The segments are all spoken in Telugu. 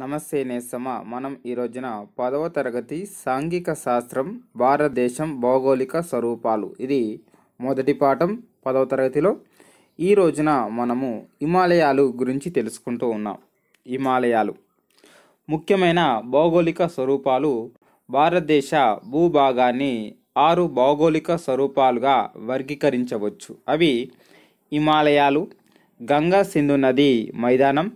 నమస్తే నేసమ మనం ఈ రోజున పదవ తరగతి సాంఘిక శాస్త్రం భారతదేశం భౌగోళిక స్వరూపాలు ఇది మొదటి పాఠం పదవ తరగతిలో ఈ రోజున మనము హిమాలయాలు గురించి తెలుసుకుంటూ ఉన్నాం హిమాలయాలు ముఖ్యమైన భౌగోళిక స్వరూపాలు భారతదేశ భూభాగాన్ని ఆరు భౌగోళిక స్వరూపాలుగా వర్గీకరించవచ్చు అవి హిమాలయాలు గంగా సింధు నది మైదానం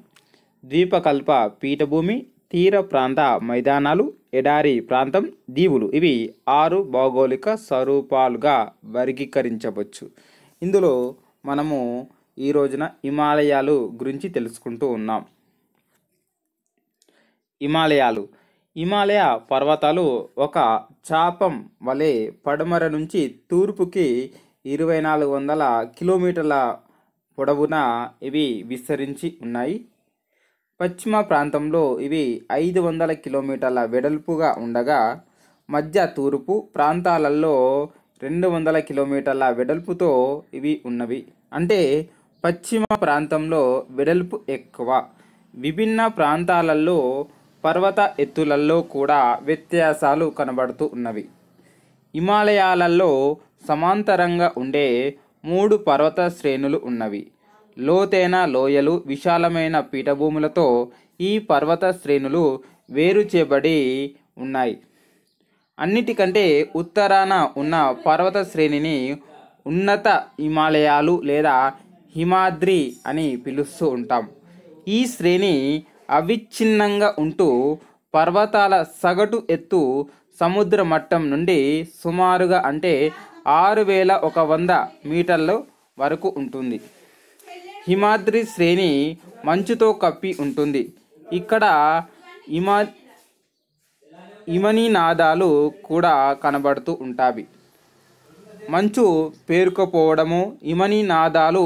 ద్వీపకల్ప పీఠభూమి తీర ప్రాంత మైదానాలు ఎడారి ప్రాంతం దీవులు ఇవి ఆరు భౌగోళిక స్వరూపాలుగా వర్గీకరించవచ్చు ఇందులో మనము ఈ రోజున హిమాలయాలు గురించి తెలుసుకుంటూ ఉన్నాం హిమాలయాలు హిమాలయ పర్వతాలు ఒక చాపం వలె పడమర నుంచి తూర్పుకి ఇరవై నాలుగు వందల కిలోమీటర్ల పొడవున ఇవి విస్తరించి ఉన్నాయి పశ్చిమ ప్రాంతంలో ఇవి ఐదు వందల కిలోమీటర్ల వెడల్పుగా ఉండగా మధ్య తూర్పు ప్రాంతాలలో రెండు వందల కిలోమీటర్ల వెడల్పుతో ఇవి ఉన్నవి అంటే పశ్చిమ ప్రాంతంలో వెడల్పు ఎక్కువ విభిన్న ప్రాంతాలలో పర్వత ఎత్తులలో కూడా వ్యత్యాసాలు కనబడుతూ ఉన్నవి హిమాలయాలలో సమాంతరంగా ఉండే మూడు పర్వత శ్రేణులు ఉన్నవి లోతైన లోయలు విశాలమైన పీఠభూములతో ఈ పర్వత శ్రేణులు వేరు చేయబడి ఉన్నాయి అన్నిటికంటే ఉత్తరాన ఉన్న పర్వత శ్రేణిని ఉన్నత హిమాలయాలు లేదా హిమాద్రి అని పిలుస్తూ ఉంటాం ఈ శ్రేణి అవిచ్ఛిన్నంగా ఉంటూ పర్వతాల సగటు ఎత్తు సముద్ర మట్టం నుండి సుమారుగా అంటే ఆరు వేల ఒక వంద మీటర్ల వరకు ఉంటుంది హిమాద్రి శ్రేణి మంచుతో కప్పి ఉంటుంది ఇక్కడ హిమా ఇమనీనాదాలు కూడా కనబడుతూ ఉంటాయి మంచు పేరుకుపోవడము ఇమనీనాదాలు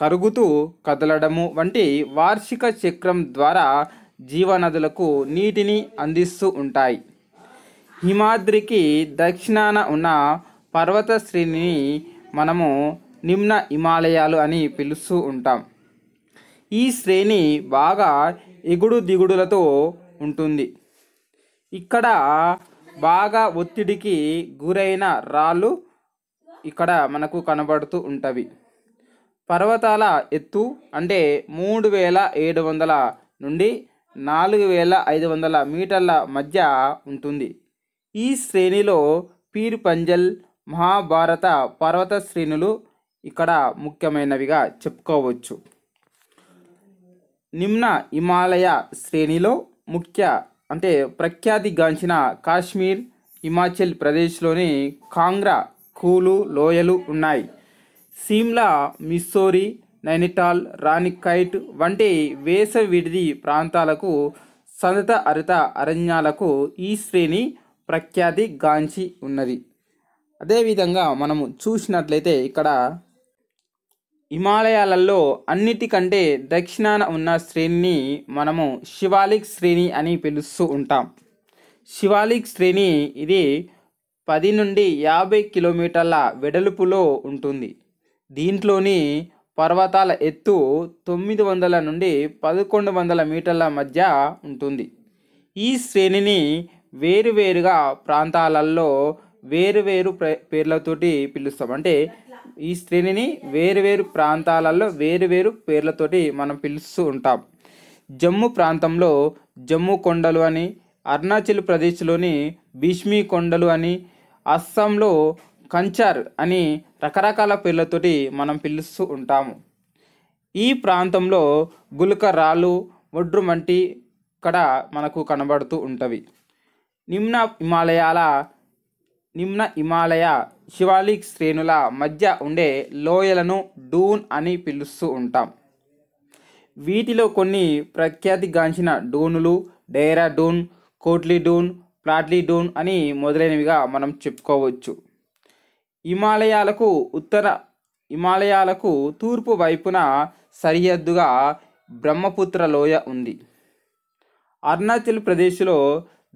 కరుగుతూ కదలడము వంటి వార్షిక చక్రం ద్వారా జీవనదులకు నీటిని అందిస్తూ ఉంటాయి హిమాద్రికి దక్షిణాన ఉన్న పర్వత శ్రేణిని మనము నిమ్న హిమాలయాలు అని పిలుస్తూ ఉంటాం ఈ శ్రేణి బాగా ఎగుడు దిగుడులతో ఉంటుంది ఇక్కడ బాగా ఒత్తిడికి గురైన రాళ్ళు ఇక్కడ మనకు కనబడుతూ ఉంటవి పర్వతాల ఎత్తు అంటే మూడు వేల ఏడు వందల నుండి నాలుగు వేల ఐదు వందల మీటర్ల మధ్య ఉంటుంది ఈ శ్రేణిలో పీర్ పంజల్ మహాభారత పర్వత శ్రేణులు ఇక్కడ ముఖ్యమైనవిగా చెప్పుకోవచ్చు నిమ్న హిమాలయ శ్రేణిలో ముఖ్య అంటే ప్రఖ్యాతిగాంచిన కాశ్మీర్ హిమాచల్ ప్రదేశ్లోని కాంగ్రా కూలు లోయలు ఉన్నాయి సిమ్లా మిస్సోరీ నైనిటాల్ రాణికైట్ వంటి వేసవిడిది విడిది ప్రాంతాలకు సంత అరిత అరణ్యాలకు ఈ శ్రేణి ప్రఖ్యాతి గాంచి ఉన్నది అదేవిధంగా మనము చూసినట్లయితే ఇక్కడ హిమాలయాలలో అన్నిటికంటే దక్షిణాన ఉన్న శ్రేణిని మనము శివాలిక్ శ్రేణి అని పిలుస్తూ ఉంటాం శివాలిక్ శ్రేణి ఇది పది నుండి యాభై కిలోమీటర్ల వెడల్పులో ఉంటుంది దీంట్లోని పర్వతాల ఎత్తు తొమ్మిది వందల నుండి పదకొండు వందల మీటర్ల మధ్య ఉంటుంది ఈ శ్రేణిని వేరువేరుగా ప్రాంతాలలో వేరువేరు పేర్లతోటి పిలుస్తాం అంటే ఈ స్త్రీని వేరువేరు ప్రాంతాలలో వేరువేరు పేర్లతోటి మనం పిలుస్తూ ఉంటాం జమ్మూ ప్రాంతంలో జమ్మూ కొండలు అని అరుణాచల్ ప్రదేశ్లోని భీష్మీ కొండలు అని అస్సాంలో కంచార్ అని రకరకాల పేర్లతోటి మనం పిలుస్తూ ఉంటాము ఈ ప్రాంతంలో గులక రాళ్ళు ఒడ్రు వంటి ఇక్కడ మనకు కనబడుతూ ఉంటవి నిమ్న హిమాలయాల నిమ్న హిమాలయ శివాలిక్ శ్రేణుల మధ్య ఉండే లోయలను డూన్ అని పిలుస్తూ ఉంటాం వీటిలో కొన్ని ప్రఖ్యాతిగాంచిన డూనులు డేరా డూన్ కోట్లీ డూన్ ప్లాట్లీ డూన్ అని మొదలైనవిగా మనం చెప్పుకోవచ్చు హిమాలయాలకు ఉత్తర హిమాలయాలకు తూర్పు వైపున సరిహద్దుగా బ్రహ్మపుత్ర లోయ ఉంది అరుణాచల్ ప్రదేశ్లో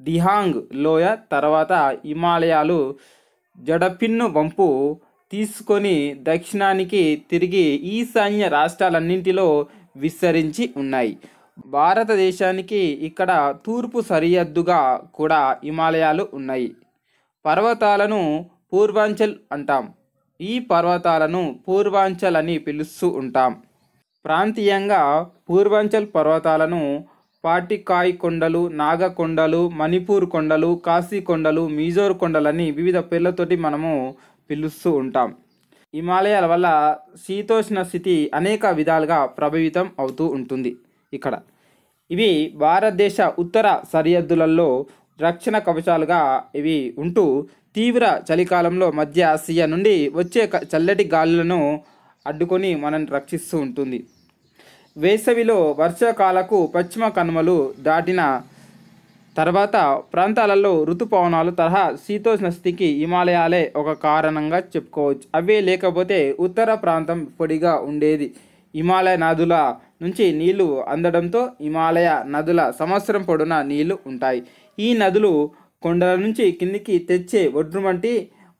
దిహాంగ్ లోయ తర్వాత హిమాలయాలు జడపిన్ను వంపు తీసుకొని దక్షిణానికి తిరిగి ఈశాన్య రాష్ట్రాలన్నింటిలో విస్తరించి ఉన్నాయి భారతదేశానికి ఇక్కడ తూర్పు సరిహద్దుగా కూడా హిమాలయాలు ఉన్నాయి పర్వతాలను పూర్వాంచల్ అంటాం ఈ పర్వతాలను పూర్వాంచల్ అని పిలుస్తూ ఉంటాం ప్రాంతీయంగా పూర్వాంచల్ పర్వతాలను పాటికాయ్ కొండలు నాగకొండలు మణిపూర్ కొండలు కాశీ కొండలు మీజోర్ కొండలని వివిధ పేర్లతోటి మనము పిలుస్తూ ఉంటాం హిమాలయాల వల్ల శీతోష్ణ స్థితి అనేక విధాలుగా ప్రభావితం అవుతూ ఉంటుంది ఇక్కడ ఇవి భారతదేశ ఉత్తర సరిహద్దులలో రక్షణ కవచాలుగా ఇవి ఉంటూ తీవ్ర చలికాలంలో మధ్య ఆసియా నుండి వచ్చే చల్లటి గాలులను అడ్డుకొని మనల్ని రక్షిస్తూ ఉంటుంది వేసవిలో వర్షాకాలకు పశ్చిమ కనుమలు దాటిన తర్వాత ప్రాంతాలలో ఋతుపవనాలు తరహా శీతోష్ణ స్థితికి హిమాలయాలే ఒక కారణంగా చెప్పుకోవచ్చు అవే లేకపోతే ఉత్తర ప్రాంతం పొడిగా ఉండేది హిమాలయ నదుల నుంచి నీళ్లు అందడంతో హిమాలయ నదుల సంవత్సరం పొడున నీళ్లు ఉంటాయి ఈ నదులు కొండల నుంచి కిందికి తెచ్చే ఒడ్రు వంటి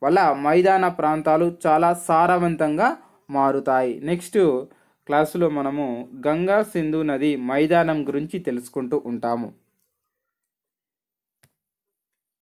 వల్ల మైదాన ప్రాంతాలు చాలా సారవంతంగా మారుతాయి నెక్స్ట్ క్లాసులో మనము గంగా సింధు నది మైదానం గురించి తెలుసుకుంటూ ఉంటాము